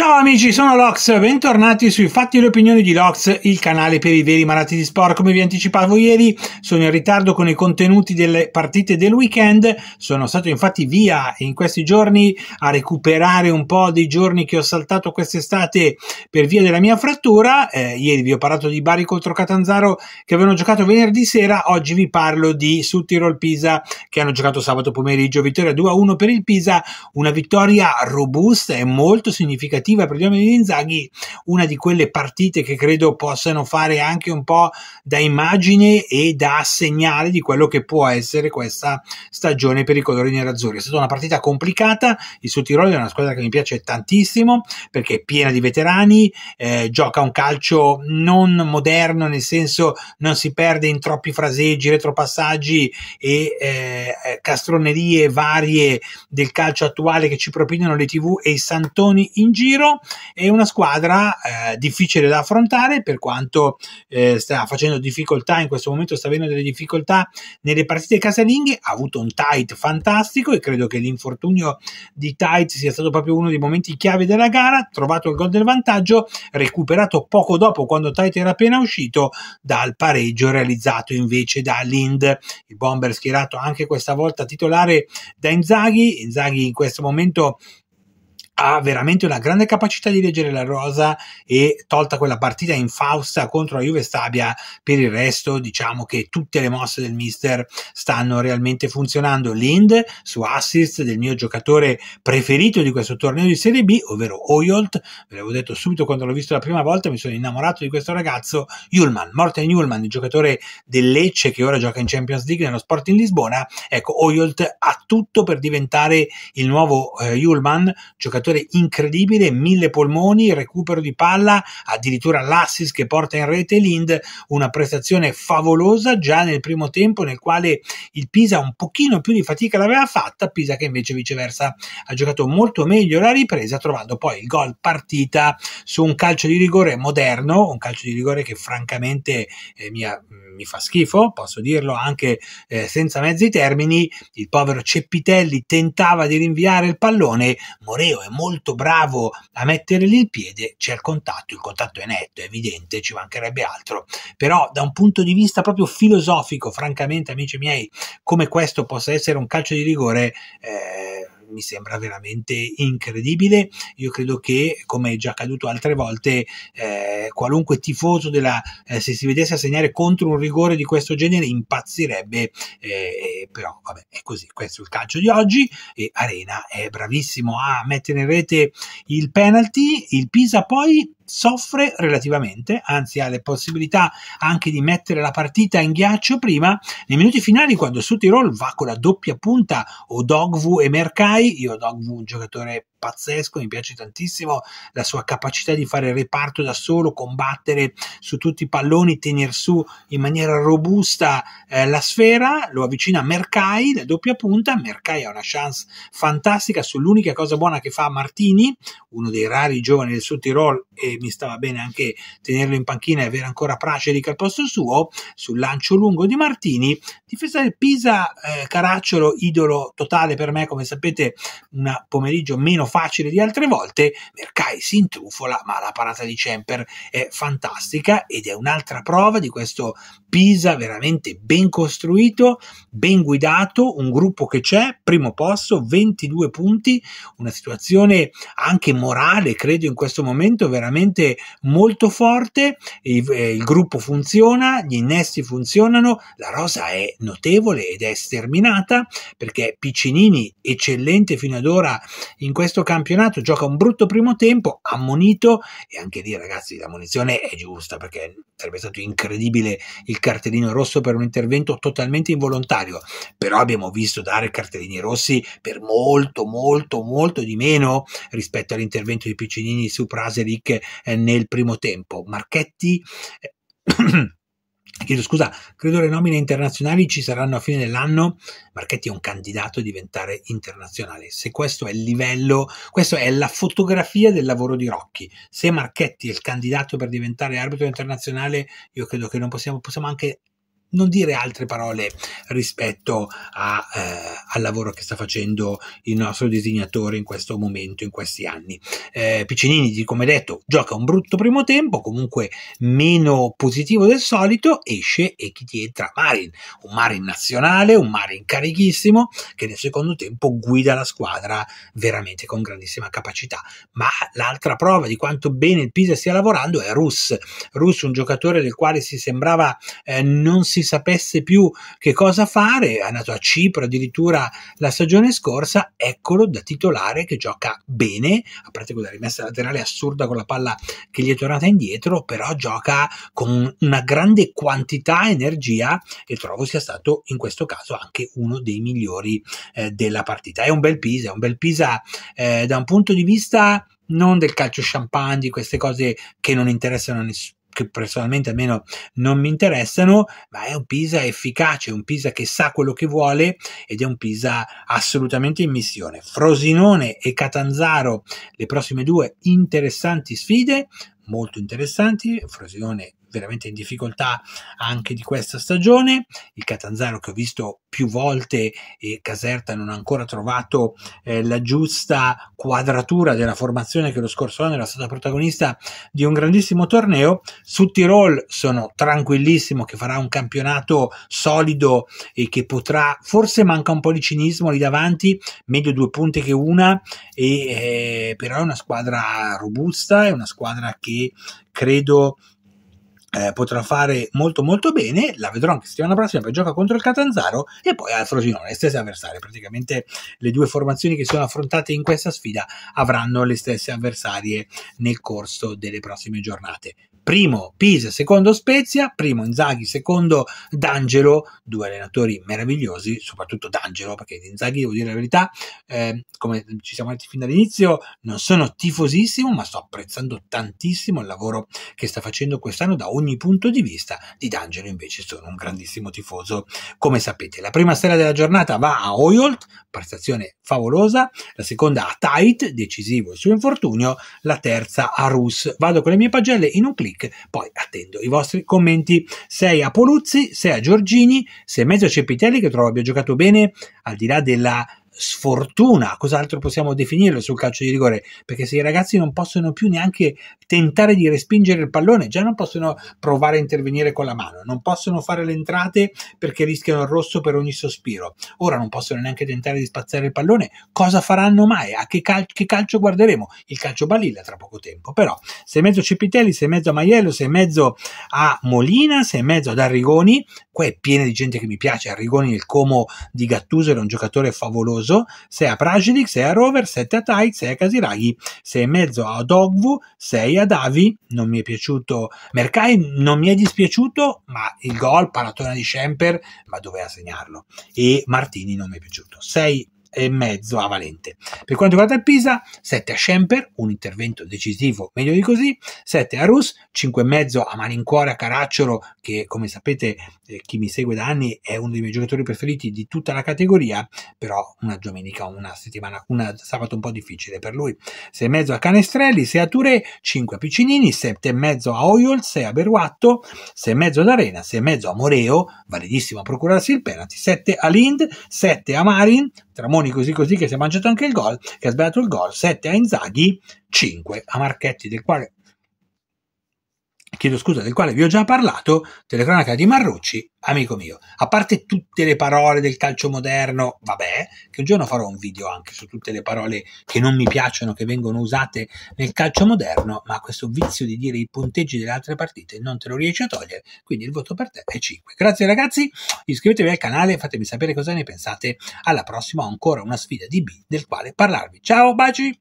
Ciao amici, sono Lox, bentornati sui Fatti e le opinioni di Lox, il canale per i veri malati di sport. Come vi anticipavo ieri, sono in ritardo con i contenuti delle partite del weekend, sono stato infatti via in questi giorni a recuperare un po' dei giorni che ho saltato quest'estate per via della mia frattura. Eh, ieri vi ho parlato di Bari contro Catanzaro che avevano giocato venerdì sera, oggi vi parlo di Suttirol Pisa che hanno giocato sabato pomeriggio, vittoria 2-1 per il Pisa, una vittoria robusta e molto significativa negativa per gli uomini di Inzaghi, una di quelle partite che credo possano fare anche un po' da immagine e da segnale di quello che può essere questa stagione per i colori nerazzurri. È stata una partita complicata, il Sudtirolo è una squadra che mi piace tantissimo perché è piena di veterani, eh, gioca un calcio non moderno, nel senso non si perde in troppi fraseggi, retropassaggi e eh, castronerie varie del calcio attuale che ci propinano le tv e i santoni in giro tiro è una squadra eh, difficile da affrontare per quanto eh, sta facendo difficoltà in questo momento sta avendo delle difficoltà nelle partite casalinghe ha avuto un tight fantastico e credo che l'infortunio di tight sia stato proprio uno dei momenti chiave della gara trovato il gol del vantaggio recuperato poco dopo quando tight era appena uscito dal pareggio realizzato invece da Lind il bomber schierato anche questa volta titolare da Inzaghi Inzaghi in questo momento ha veramente una grande capacità di leggere la rosa e tolta quella partita in Fausta contro la Juve Stabia per il resto diciamo che tutte le mosse del mister stanno realmente funzionando Lind su assist del mio giocatore preferito di questo torneo di Serie B ovvero Oyolt ve l'avevo detto subito quando l'ho visto la prima volta mi sono innamorato di questo ragazzo Julman, Morten Julman il giocatore del Lecce che ora gioca in Champions League nello Sporting Lisbona ecco Oyolt ha tutto per diventare il nuovo eh, Julman giocatore giocatore incredibile, mille polmoni, recupero di palla, addirittura l'assist che porta in rete Lind, una prestazione favolosa già nel primo tempo nel quale il Pisa un pochino più di fatica l'aveva fatta, Pisa che invece viceversa ha giocato molto meglio la ripresa trovando poi il gol partita su un calcio di rigore moderno, un calcio di rigore che francamente eh, mia, mi fa schifo, posso dirlo anche eh, senza mezzi termini, il povero Ceppitelli tentava di rinviare il pallone, Moreo è molto bravo a mettere lì il piede, c'è il contatto, il contatto è netto, è evidente, ci mancherebbe altro, però da un punto di vista proprio filosofico, francamente amici miei, come questo possa essere un calcio di rigore, eh, mi sembra veramente incredibile. Io credo che, come è già accaduto altre volte, eh, qualunque tifoso della, eh, se si vedesse assegnare contro un rigore di questo genere impazzirebbe, eh, però vabbè, è così. Questo è il calcio di oggi e Arena è bravissimo a mettere in rete il penalty. Il Pisa poi soffre relativamente, anzi ha le possibilità anche di mettere la partita in ghiaccio prima, nei minuti finali quando su Tirol va con la doppia punta Odogvu e Mercai, io Odogvu un giocatore pazzesco, mi piace tantissimo la sua capacità di fare il reparto da solo, combattere su tutti i palloni, tenere su in maniera robusta eh, la sfera, lo avvicina a Mercai, la doppia punta, Mercai ha una chance fantastica sull'unica cosa buona che fa Martini, uno dei rari giovani del suo Tirol e mi stava bene anche tenerlo in panchina e avere ancora Praceric al posto suo, sul lancio lungo di Martini, difesa del Pisa, eh, Caracciolo, idolo totale per me, come sapete, un pomeriggio meno facile di altre volte, Mercai si intrufola, ma la parata di Cemper è fantastica ed è un'altra prova di questo Pisa veramente ben costruito, ben guidato, un gruppo che c'è, primo posto, 22 punti, una situazione anche morale, credo in questo momento veramente molto forte, il, eh, il gruppo funziona, gli innesti funzionano, la rosa è notevole ed è sterminata perché Piccinini eccellente fino ad ora in questo questo campionato gioca un brutto primo tempo, ammonito e anche lì ragazzi la munizione è giusta perché sarebbe stato incredibile il cartellino rosso per un intervento totalmente involontario, però abbiamo visto dare cartellini rossi per molto molto molto di meno rispetto all'intervento di Piccinini su Praseric eh, nel primo tempo. Marchetti eh, chiedo scusa, credo le nomine internazionali ci saranno a fine dell'anno. Marchetti è un candidato a diventare internazionale. Se questo è il livello, questa è la fotografia del lavoro di Rocchi. Se Marchetti è il candidato per diventare arbitro internazionale, io credo che non possiamo, possiamo anche non dire altre parole rispetto a, eh, al lavoro che sta facendo il nostro disegnatore in questo momento, in questi anni. Eh, Piccinini, come detto, gioca un brutto primo tempo, comunque meno positivo del solito, esce e chi ti entra? Marin, un Marin nazionale, un Marin carichissimo, che nel secondo tempo guida la squadra veramente con grandissima capacità. Ma l'altra prova di quanto bene il Pisa stia lavorando è Rus. Rus, un giocatore del quale si sembrava eh, non si si sapesse più che cosa fare, è andato a Cipro addirittura la stagione scorsa, eccolo da titolare che gioca bene, a parte quella rimessa laterale assurda con la palla che gli è tornata indietro, però gioca con una grande quantità energia e trovo sia stato in questo caso anche uno dei migliori eh, della partita. È un bel Pisa, è un bel Pisa eh, da un punto di vista non del calcio champagne, di queste cose che non interessano a nessuno che personalmente almeno non mi interessano, ma è un Pisa efficace, un Pisa che sa quello che vuole ed è un Pisa assolutamente in missione. Frosinone e Catanzaro, le prossime due interessanti sfide, molto interessanti, Frosinone veramente in difficoltà anche di questa stagione, il Catanzaro che ho visto più volte e Caserta non ha ancora trovato eh, la giusta quadratura della formazione che lo scorso anno era stata protagonista di un grandissimo torneo, su Tirol sono tranquillissimo che farà un campionato solido e che potrà, forse manca un po' di cinismo lì davanti, meglio due punte che una, e, eh, però è una squadra robusta, è una squadra che credo eh, potrà fare molto molto bene, la vedrò anche settimana prossima perché gioca contro il Catanzaro e poi al Frosinone, le stesse avversarie, praticamente le due formazioni che sono affrontate in questa sfida avranno le stesse avversarie nel corso delle prossime giornate primo Pisa, secondo Spezia, primo Inzaghi, secondo D'Angelo, due allenatori meravigliosi, soprattutto D'Angelo, perché di Inzaghi devo dire la verità, eh, come ci siamo detti fin dall'inizio, non sono tifosissimo, ma sto apprezzando tantissimo il lavoro che sta facendo quest'anno da ogni punto di vista. Di D'Angelo invece sono un grandissimo tifoso, come sapete. La prima stella della giornata va a Oyolt, prestazione favolosa, la seconda a Tait, decisivo il suo infortunio, la terza a Rus. Vado con le mie pagelle in un clic Break. Poi attendo i vostri commenti. Sei a Poluzzi, sei a Giorgini, sei mezzo a Cepitelli che trovo abbia giocato bene al di là della sfortuna, cos'altro possiamo definirlo sul calcio di rigore? Perché se i ragazzi non possono più neanche tentare di respingere il pallone, già non possono provare a intervenire con la mano, non possono fare le entrate perché rischiano il rosso per ogni sospiro, ora non possono neanche tentare di spazzare il pallone, cosa faranno mai? A che, cal- che calcio guarderemo? Il calcio balilla tra poco tempo, però se mezzo Cipitelli, se mezzo a Maiello, se mezzo a Molina, se mezzo ad Arrigoni, qua è piena di gente che mi piace, Arrigoni il Como di Gattuso era un giocatore favoloso Cardoso, 6 a Prajnik, 6 a Rover, 7 a Tait, 6 a Casiraghi, 6,5 a Dogvu, 6 a Davi, non mi è piaciuto Mercai, non mi è dispiaciuto, ma il gol, paratona di Schemper, ma doveva segnarlo, e Martini non mi è piaciuto. 6 e mezzo a Valente. Per quanto riguarda il Pisa, 7 a Schemper, un intervento decisivo, meglio di così, 7 a Rus, 5 e mezzo a Malincuore a Caracciolo, che come sapete eh, chi mi segue da anni è uno dei miei giocatori preferiti di tutta la categoria, però una domenica, una settimana, un sabato un po' difficile per lui. 6 e mezzo a Canestrelli, 6 a Touré, 5 a Piccinini, 7 e mezzo a Oiol, 6 a Beruatto, 6 e mezzo ad Arena, 6 e mezzo a Moreo, validissimo a procurarsi il penalty, 7 a Lind, 7 a Marin, Tramoni così così che si è mangiato anche il gol, che ha sbagliato il gol, 7 a Inzaghi, 5 a Marchetti, del quale chiedo scusa, del quale vi ho già parlato, telecronaca di Marrucci, amico mio. A parte tutte le parole del calcio moderno, vabbè, che un giorno farò un video anche su tutte le parole che non mi piacciono, che vengono usate nel calcio moderno, ma questo vizio di dire i punteggi delle altre partite non te lo riesci a togliere, quindi il voto per te è 5. Grazie ragazzi, iscrivetevi al canale, fatemi sapere cosa ne pensate. Alla prossima ho ancora una sfida di B del quale parlarvi. Ciao, baci!